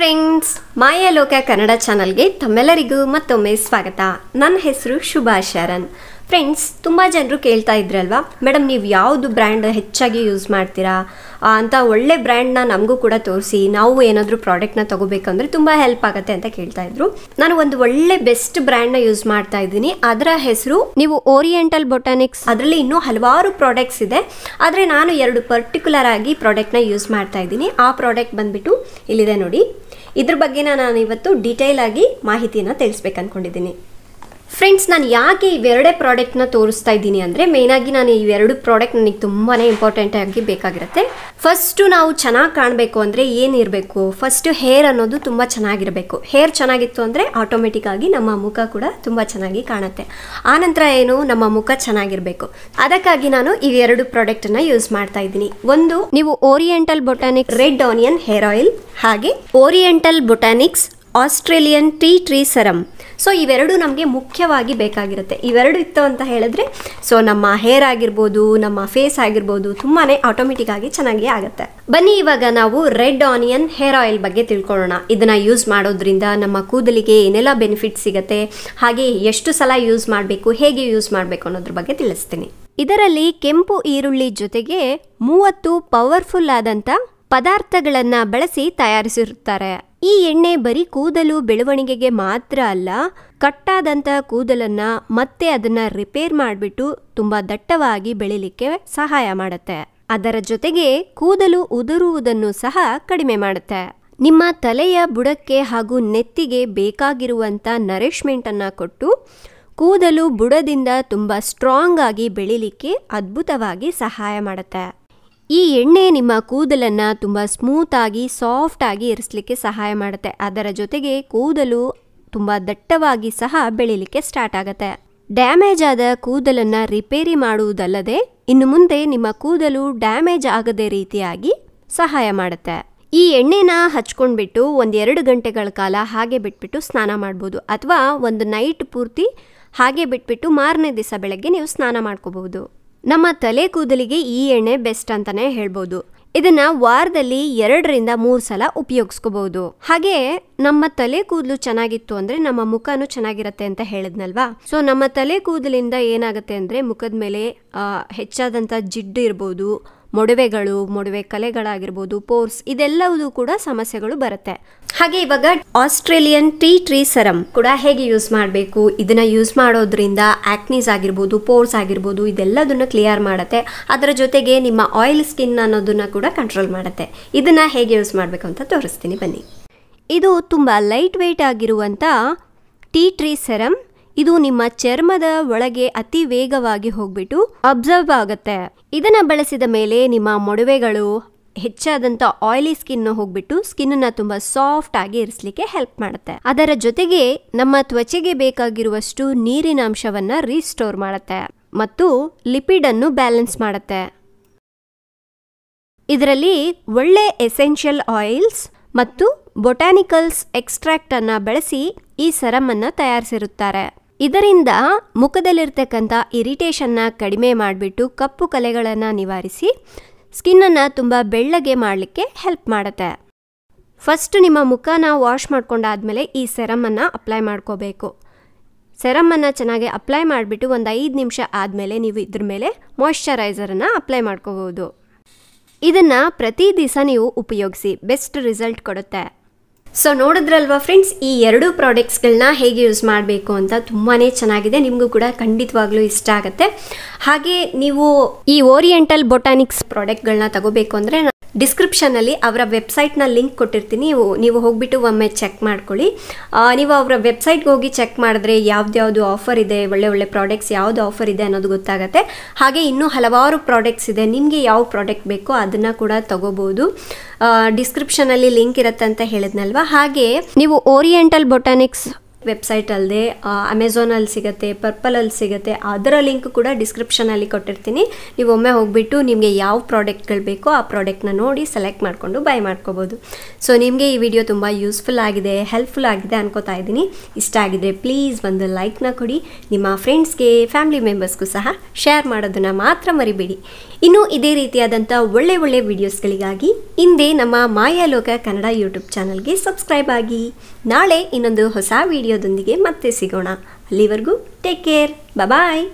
friends ಮಾಯಾ ಲೋಕ ಕನ್ನಡ ಚಾನಲ್ಗೆ ತಮ್ಮೆಲ್ಲರಿಗೂ ಮತ್ತೊಮ್ಮೆ ಸ್ವಾಗತ ನನ್ನ ಹೆಸರು ಶುಭಾ ಶರಣ್ ಫ್ರೆಂಡ್ಸ್ ತುಂಬ ಜನರು ಕೇಳ್ತಾ ಇದ್ರಲ್ವಾ ಮೇಡಮ್ ನೀವು ಯಾವುದು ಬ್ರ್ಯಾಂಡ್ ಹೆಚ್ಚಾಗಿ ಯೂಸ್ ಮಾಡ್ತೀರಾ ಅಂತ ಒಳ್ಳೆ ಬ್ರ್ಯಾಂಡ್ನ ನಮಗೂ ಕೂಡ ತೋರಿಸಿ ನಾವು ಏನಾದರೂ ಪ್ರಾಡಕ್ಟ್ನ ತೊಗೋಬೇಕಂದ್ರೆ ತುಂಬ ಹೆಲ್ಪ್ ಆಗುತ್ತೆ ಅಂತ ಕೇಳ್ತಾ ಇದ್ರು ನಾನು ಒಂದು ಒಳ್ಳೆ ಬೆಸ್ಟ್ ಬ್ರ್ಯಾಂಡ್ನ ಯೂಸ್ ಮಾಡ್ತಾ ಇದ್ದೀನಿ ಅದರ ಹೆಸರು ನೀವು ಓರಿಯೆಂಟಲ್ ಬೊಟಾನಿಕ್ಸ್ ಅದರಲ್ಲಿ ಇನ್ನೂ ಹಲವಾರು ಪ್ರಾಡಕ್ಟ್ಸ್ ಇದೆ ಆದರೆ ನಾನು ಎರಡು ಪರ್ಟಿಕ್ಯುಲರ್ ಆಗಿ ಪ್ರಾಡಕ್ಟ್ನ ಯೂಸ್ ಮಾಡ್ತಾ ಇದ್ದೀನಿ ಆ ಪ್ರಾಡಕ್ಟ್ ಬಂದ್ಬಿಟ್ಟು ಇಲ್ಲಿದೆ ನೋಡಿ ಇದ್ರ ಬಗ್ಗೆನ ನಾನು ಇವತ್ತು ಡೀಟೇಲ್ ಆಗಿ ಮಾಹಿತಿಯನ್ನು ತಿಳಿಸ್ಬೇಕು ಅಂದ್ಕೊಂಡಿದ್ದೀನಿ ಫ್ರೆಂಡ್ಸ್ ನಾನು ಯಾಕೆ ಇವೆರಡೇ ಪ್ರಾಡಕ್ಟ್ನ ತೋರಿಸ್ತಾ ಇದ್ದೀನಿ ಅಂದರೆ ಮೇಯ್ನಾಗಿ ನಾನು ಇವೆರಡು ಪ್ರಾಡಕ್ಟ್ ನನಗೆ ತುಂಬಾ ಆಗಿ ಬೇಕಾಗಿರುತ್ತೆ ಫಸ್ಟು ನಾವು ಚೆನ್ನಾಗಿ ಕಾಣಬೇಕು ಅಂದರೆ ಏನಿರಬೇಕು ಫಸ್ಟು ಹೇರ್ ಅನ್ನೋದು ತುಂಬ ಚೆನ್ನಾಗಿರಬೇಕು ಹೇರ್ ಚೆನ್ನಾಗಿತ್ತು ಅಂದರೆ ಆಟೋಮೆಟಿಕ್ಕಾಗಿ ನಮ್ಮ ಮುಖ ಕೂಡ ತುಂಬ ಚೆನ್ನಾಗಿ ಕಾಣುತ್ತೆ ಆನಂತರ ಏನು ನಮ್ಮ ಮುಖ ಚೆನ್ನಾಗಿರಬೇಕು ಅದಕ್ಕಾಗಿ ನಾನು ಇವೆರಡು ಪ್ರಾಡಕ್ಟನ್ನು ಯೂಸ್ ಮಾಡ್ತಾ ಇದ್ದೀನಿ ಒಂದು ನೀವು oriental botanic red onion hair oil ಹಾಗೆ oriental botanics Australian tea tree serum so ಇವೆರಡು ನಮಗೆ ಮುಖ್ಯವಾಗಿ ಬೇಕಾಗಿರುತ್ತೆ ಇವೆರಡು ಇತ್ತು ಅಂತ ಹೇಳಿದ್ರೆ ಸೊ ನಮ್ಮ ಹೇರ್ ಆಗಿರ್ಬೋದು ನಮ್ಮ ಫೇಸ್ ಆಗಿರ್ಬೋದು ತುಂಬಾ ಆಟೋಮೆಟಿಕ್ ಆಗಿ ಚೆನ್ನಾಗಿ ಆಗುತ್ತೆ ಬನ್ನಿ ಇವಾಗ ನಾವು ರೆಡ್ ಆನಿಯನ್ ಹೇರ್ ಆಯಿಲ್ ಬಗ್ಗೆ ತಿಳ್ಕೊಳ್ಳೋಣ ಇದನ್ನ ಯೂಸ್ ಮಾಡೋದ್ರಿಂದ ನಮ್ಮ ಕೂದಲಿಗೆ ಏನೆಲ್ಲ ಬೆನಿಫಿಟ್ ಸಿಗುತ್ತೆ ಹಾಗೆ ಎಷ್ಟು ಸಲ ಯೂಸ್ ಮಾಡಬೇಕು ಹೇಗೆ ಯೂಸ್ ಮಾಡಬೇಕು ಅನ್ನೋದ್ರ ಬಗ್ಗೆ ತಿಳಿಸ್ತೀನಿ ಇದರಲ್ಲಿ ಕೆಂಪು ಈರುಳ್ಳಿ ಜೊತೆಗೆ ಮೂವತ್ತು ಪವರ್ಫುಲ್ ಆದಂತ ಪದಾರ್ಥಗಳನ್ನು ಬಳಸಿ ತಯಾರಿಸಿರುತ್ತಾರೆ ಈ ಎಣ್ಣೆ ಬರೀ ಕೂದಲು ಬೆಳವಣಿಗೆಗೆ ಮಾತ್ರ ಅಲ್ಲ ಕಟ್ಟಾದಂತಹ ಕೂದಲನ್ನ ಮತ್ತೆ ಅದನ್ನ ರಿಪೇರ್ ಮಾಡಿಬಿಟ್ಟು ತುಂಬಾ ದಟ್ಟವಾಗಿ ಬೆಳಿಲಿಕ್ಕೆ ಸಹಾಯ ಮಾಡುತ್ತೆ ಅದರ ಜೊತೆಗೆ ಕೂದಲು ಉದುರುವುದನ್ನು ಸಹ ಕಡಿಮೆ ಮಾಡುತ್ತೆ ನಿಮ್ಮ ತಲೆಯ ಬುಡಕ್ಕೆ ಹಾಗೂ ನೆತ್ತಿಗೆ ಬೇಕಾಗಿರುವಂಥ ನರಿಷ್ಮೆಂಟನ್ನು ಕೊಟ್ಟು ಕೂದಲು ಬುಡದಿಂದ ತುಂಬ ಸ್ಟ್ರಾಂಗ್ ಆಗಿ ಬೆಳಿಲಿಕ್ಕೆ ಅದ್ಭುತವಾಗಿ ಸಹಾಯ ಮಾಡುತ್ತೆ ಈ ಎಣ್ಣೆ ನಿಮ್ಮ ಕೂದಲನ್ನು ತುಂಬ ಸ್ಮೂತಾಗಿ ಸಾಫ್ಟಾಗಿ ಇರಿಸಲಿಕ್ಕೆ ಸಹಾಯ ಮಾಡುತ್ತೆ ಅದರ ಜೊತೆಗೆ ಕೂದಲು ತುಂಬ ದಟ್ಟವಾಗಿ ಸಹ ಬೆಳಿಲಿಕ್ಕೆ ಸ್ಟಾರ್ಟ್ ಆಗುತ್ತೆ ಡ್ಯಾಮೇಜ್ ಆದ ಕೂದಲನ್ನು ರಿಪೇರಿ ಮಾಡುವುದಲ್ಲದೆ ಇನ್ನು ಮುಂದೆ ನಿಮ್ಮ ಕೂದಲು ಡ್ಯಾಮೇಜ್ ಆಗದೆ ರೀತಿಯಾಗಿ ಸಹಾಯ ಮಾಡುತ್ತೆ ಈ ಎಣ್ಣೆನ ಹಚ್ಕೊಂಡ್ಬಿಟ್ಟು ಒಂದೆರಡು ಗಂಟೆಗಳ ಕಾಲ ಹಾಗೆ ಬಿಟ್ಬಿಟ್ಟು ಸ್ನಾನ ಮಾಡ್ಬೋದು ಅಥವಾ ಒಂದು ನೈಟ್ ಪೂರ್ತಿ ಹಾಗೆ ಬಿಟ್ಬಿಟ್ಟು ಮಾರನೇ ದಿವಸ ಬೆಳಗ್ಗೆ ನೀವು ಸ್ನಾನ ಮಾಡ್ಕೋಬಹುದು ನಮ್ಮ ತಲೆ ಕೂದಲಿಗೆ ಈ ಎಣ್ಣೆ ಬೆಸ್ಟ್ ಅಂತಾನೆ ಹೇಳ್ಬೋದು ಇದನ್ನ ವಾರದಲ್ಲಿ ಎರಡರಿಂದ ಮೂರು ಸಲ ಉಪಯೋಗಿಸ್ಕೋಬಹುದು ಹಾಗೆ ನಮ್ಮ ತಲೆ ಕೂದಲು ಚೆನ್ನಾಗಿತ್ತು ಅಂದ್ರೆ ನಮ್ಮ ಮುಖನು ಚೆನ್ನಾಗಿರತ್ತೆ ಅಂತ ಹೇಳಿದ್ನಲ್ವಾ ಸೊ ನಮ್ಮ ತಲೆ ಕೂದಲಿಂದ ಏನಾಗುತ್ತೆ ಅಂದ್ರೆ ಮುಖದ ಮೇಲೆ ಹೆಚ್ಚಾದಂತ ಜಿಡ್ಡು ಇರ್ಬೋದು ಮೊಡವೆಗಳು ಮೊಡವೆ ಕಲೆಗಳಾಗಿರ್ಬೋದು ಪೋರ್ಸ್ ಇದೆಲ್ಲವೂ ಕೂಡ ಸಮಸ್ಯೆಗಳು ಬರುತ್ತೆ ಹಾಗೆ ಇವಾಗ ಆಸ್ಟ್ರೇಲಿಯನ್ ಟೀ ಟ್ರೀ ಸರಮ್ ಕೂಡ ಹೇಗೆ ಯೂಸ್ ಮಾಡಬೇಕು ಇದನ್ನ ಯೂಸ್ ಮಾಡೋದ್ರಿಂದ ಆಕ್ನೀಸ್ ಆಗಿರ್ಬೋದು ಪೋರ್ಸ್ ಆಗಿರ್ಬೋದು ಇದೆಲ್ಲದನ್ನು ಕ್ಲಿಯರ್ ಮಾಡುತ್ತೆ ಅದರ ಜೊತೆಗೆ ನಿಮ್ಮ ಆಯಿಲ್ ಸ್ಕಿನ್ ಅನ್ನೋದನ್ನ ಕೂಡ ಕಂಟ್ರೋಲ್ ಮಾಡುತ್ತೆ ಇದನ್ನ ಹೇಗೆ ಯೂಸ್ ಮಾಡಬೇಕು ಅಂತ ತೋರಿಸ್ತೀನಿ ಬನ್ನಿ ಇದು ತುಂಬ ಲೈಟ್ ವೆಯ್ಟ್ ಆಗಿರುವಂಥ ಟೀ ಟ್ರೀ ಸೆರಮ್ ಇದು ನಿಮ್ಮ ಚರ್ಮದ ಒಳಗೆ ಅತಿ ವೇಗವಾಗಿ ಹೋಗ್ಬಿಟ್ಟು ಅಬ್ಸರ್ವ್ ಆಗುತ್ತೆ ಇದನ್ನ ಬಳಸಿದ ಮೇಲೆ ನಿಮ್ಮ ಮೊಡವೆಗಳು ಹೆಚ್ಚಾದಂತ ಆಯಿಲಿ ಸ್ಕಿನ್ ಹೋಗ್ಬಿಟ್ಟು ಸ್ಕಿನ್ ಅನ್ನ ತುಂಬಾ ಸಾಫ್ಟ್ ಆಗಿ ಇರಿಸಲಿಕ್ಕೆ ಹೆಲ್ಪ್ ಮಾಡುತ್ತೆ ಅದರ ಜೊತೆಗೆ ನಮ್ಮ ತ್ವಚೆಗೆ ಬೇಕಾಗಿರುವಷ್ಟು ನೀರಿನ ಅಂಶವನ್ನ ರೀಸ್ಟೋರ್ ಮಾಡುತ್ತೆ ಮತ್ತು ಲಿಪಿಡ್ ಅನ್ನು ಬ್ಯಾಲೆನ್ಸ್ ಮಾಡುತ್ತೆ ಇದರಲ್ಲಿ ಒಳ್ಳೆ ಎಸೆನ್ಷಿಯಲ್ ಆಯಿಲ್ಸ್ ಮತ್ತು ಬೊಟಾನಿಕಲ್ಸ್ ಎಕ್ಸ್ಟ್ರಾಕ್ಟ್ ಅನ್ನ ಬಳಸಿ ಈ ಸರಮ್ ಅನ್ನ ತಯಾರಿಸಿರುತ್ತಾರೆ ಇದರಿಂದ ಮುಖದಲ್ಲಿರ್ತಕ್ಕಂಥ ಇರಿಟೇಷನ್ನ ಕಡಿಮೆ ಮಾಡಿಬಿಟ್ಟು ಕಪ್ಪು ಕಲೆಗಳನ್ನು ನಿವಾರಿಸಿ ಸ್ಕಿನ್ನನ್ನು ತುಂಬ ಬೆಳ್ಳಗೆ ಮಾಡಲಿಕ್ಕೆ ಹೆಲ್ಪ್ ಮಾಡುತ್ತೆ ಫಸ್ಟ್ ನಿಮ್ಮ ಮುಖನ ವಾಶ್ ಮಾಡ್ಕೊಂಡಾದಮೇಲೆ ಈ ಸೆರಮನ್ನು ಅಪ್ಲೈ ಮಾಡ್ಕೋಬೇಕು ಸೆರಮನ್ನು ಚೆನ್ನಾಗಿ ಅಪ್ಲೈ ಮಾಡಿಬಿಟ್ಟು ಒಂದು ಐದು ನಿಮಿಷ ಆದಮೇಲೆ ನೀವು ಇದ್ರ ಮೇಲೆ ಮಾಯಿಶ್ಚರೈಸರನ್ನು ಅಪ್ಲೈ ಮಾಡ್ಕೋಬೋದು ಇದನ್ನು ಪ್ರತಿ ದಿವಸ ನೀವು ಉಪಯೋಗಿಸಿ ಬೆಸ್ಟ್ ರಿಸಲ್ಟ್ ಕೊಡುತ್ತೆ ಸೊ ನೋಡಿದ್ರಲ್ವಾ ಫ್ರೆಂಡ್ಸ್ ಈ ಎರಡೂ ಪ್ರಾಡಕ್ಟ್ಸ್ಗಳನ್ನ ಹೇಗೆ ಯೂಸ್ ಮಾಡಬೇಕು ಅಂತ ತುಂಬಾ ಚೆನ್ನಾಗಿದೆ ನಿಮಗೂ ಕೂಡ ಖಂಡಿತವಾಗ್ಲೂ ಇಷ್ಟ ಆಗುತ್ತೆ ಹಾಗೆ ನೀವು ಈ ಓರಿಯೆಂಟಲ್ ಬೊಟಾನಿಕ್ಸ್ ಪ್ರಾಡಕ್ಟ್ಗಳನ್ನ ತಗೋಬೇಕು ಅಂದರೆ ಡಿಸ್ಕ್ರಿಪ್ಷನಲ್ಲಿ ಅವರ ವೆಬ್ಸೈಟ್ನ ಲಿಂಕ್ ಕೊಟ್ಟಿರ್ತೀನಿ ನೀವು ನೀವು ಹೋಗಿಬಿಟ್ಟು ಒಮ್ಮೆ ಚೆಕ್ ಮಾಡ್ಕೊಳ್ಳಿ ನೀವು ಅವರ ವೆಬ್ಸೈಟ್ಗೆ ಹೋಗಿ ಚೆಕ್ ಮಾಡಿದ್ರೆ ಯಾವ್ದ್ಯಾವುದು ಆಫರ್ ಇದೆ ಒಳ್ಳೆ ಒಳ್ಳೆ ಪ್ರಾಡಕ್ಟ್ಸ್ ಯಾವುದು ಆಫರ್ ಇದೆ ಅನ್ನೋದು ಗೊತ್ತಾಗುತ್ತೆ ಹಾಗೆ ಇನ್ನೂ ಹಲವಾರು ಪ್ರಾಡಕ್ಟ್ಸ್ ಇದೆ ನಿಮಗೆ ಯಾವ ಪ್ರಾಡಕ್ಟ್ ಬೇಕೋ ಅದನ್ನು ಕೂಡ ತಗೋಬೋದು ಡಿಸ್ಕ್ರಿಪ್ಷನಲ್ಲಿ ಲಿಂಕ್ ಇರುತ್ತೆ ಅಂತ ಹೇಳಿದ್ನಲ್ವ ಹಾಗೆ ನೀವು ಓರಿಯೆಂಟಲ್ ಬೊಟಾನಿಕ್ಸ್ ವೆಬ್ಸೈಟ್ ಅಲ್ಲದೆ ಅಮೆಝಾನಲ್ಲಿ ಸಿಗುತ್ತೆ ಪರ್ಪಲಲ್ಲಿ ಸಿಗುತ್ತೆ ಅದರ ಲಿಂಕ್ ಕೂಡ ಡಿಸ್ಕ್ರಿಪ್ಷನಲ್ಲಿ ಕೊಟ್ಟಿರ್ತೀನಿ ನೀವು ಒಮ್ಮೆ ಹೋಗಿಬಿಟ್ಟು ನಿಮಗೆ ಯಾವ ಪ್ರಾಡಕ್ಟ್ಗಳು ಬೇಕೋ ಆ ಪ್ರಾಡಕ್ಟ್ನ ನೋಡಿ ಸೆಲೆಕ್ಟ್ ಮಾಡಿಕೊಂಡು ಬೈ ಮಾಡ್ಕೋಬೋದು ಸೊ ನಿಮಗೆ ಈ ವಿಡಿಯೋ ತುಂಬ ಯೂಸ್ಫುಲ್ ಆಗಿದೆ ಹೆಲ್ಪ್ಫುಲ್ ಆಗಿದೆ ಅನ್ಕೋತಾ ಇದ್ದೀನಿ ಇಷ್ಟ ಆಗಿದ್ರೆ ಪ್ಲೀಸ್ ಒಂದು ಲೈಕ್ನ ಕೊಡಿ ನಿಮ್ಮ ಫ್ರೆಂಡ್ಸ್ಗೆ ಫ್ಯಾಮಿಲಿ ಮೆಂಬರ್ಸ್ಗೂ ಸಹ ಶೇರ್ ಮಾಡೋದನ್ನು ಮಾತ್ರ ಮರಿಬೇಡಿ ಇನ್ನು ಇದೇ ರೀತಿಯಾದಂಥ ಒಳ್ಳೆ ಒಳ್ಳೆ ವಿಡಿಯೋಸ್ಗಳಿಗಾಗಿ ಹಿಂದೆ ನಮ್ಮ ಮಾಯಾಲೋಕ ಕನ್ನಡ ಯೂಟ್ಯೂಬ್ ಚಾನಲ್ಗೆ ಸಬ್ಸ್ಕ್ರೈಬ್ ಆಗಿ ನಾಳೆ ಇನ್ನೊಂದು ಹೊಸ ವಿಡಿಯೋ ವಿಡಿಯೋದೊಂದಿಗೆ ಮತ್ತೆ ಸಿಗೋಣ ಅಲ್ಲಿವರೆಗೂ ಟೇಕ್ ಕೇರ್ ಬಾಯ್